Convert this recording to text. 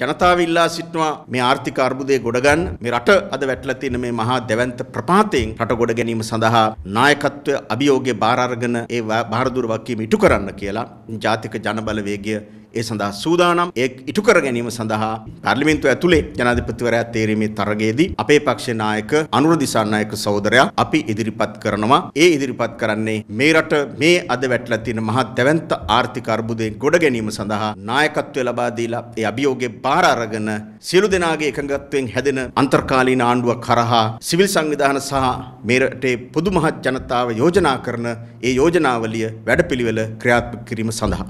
ජනතාව ඉල්ලා සිටනවා මේ ආර්ථික අර්බුදය ගොඩගන්න මේ රට අද වැටලා තියෙන මේ මහා දැවැන්ත ප්‍රපාතයෙන් රට ගොඩ ගැනීම සඳහා නායකත්වය අභියෝගයේ බාර අරගෙන ඒ බාරදුර වගකීම ඉටු කරන්න කියලා ජාතික ජනබල වේගය ඒ සඳහා සූදානම් ඒ ඉටු කර ගැනීම සඳහා පාර්ලිමේන්තුව ඇතුලේ ජනාධිපතිවරයා තේරීමේ තරගයේදී අපේ පක්ෂ නායක අනුර දිසානායක සහෝදරයා අපි ඉදිරිපත් කරනවා ඒ ඉදිරිපත් කරන්නේ මේ රට මේ අද වැටලා තියෙන මහා දැවැන්ත ආර්ථික අර්බුදයෙන් ගොඩ ගැනීම සඳහා නායකත්වය ලබා දීලා ඒ අභියෝගේ බාර අරගෙන සියලු දෙනාගේ එකඟත්වයෙන් හැදෙන අන්තර්කාලීන ආණ්ඩුවක් කරහා සිවිල් සංවිධාන සහ මේ රටේ පොදු මහත් ජනතාව යෝජනා කරන ඒ යෝජනාවලිය වැඩපිළිවෙල ක්‍රියාත්මක කිරීම සඳහා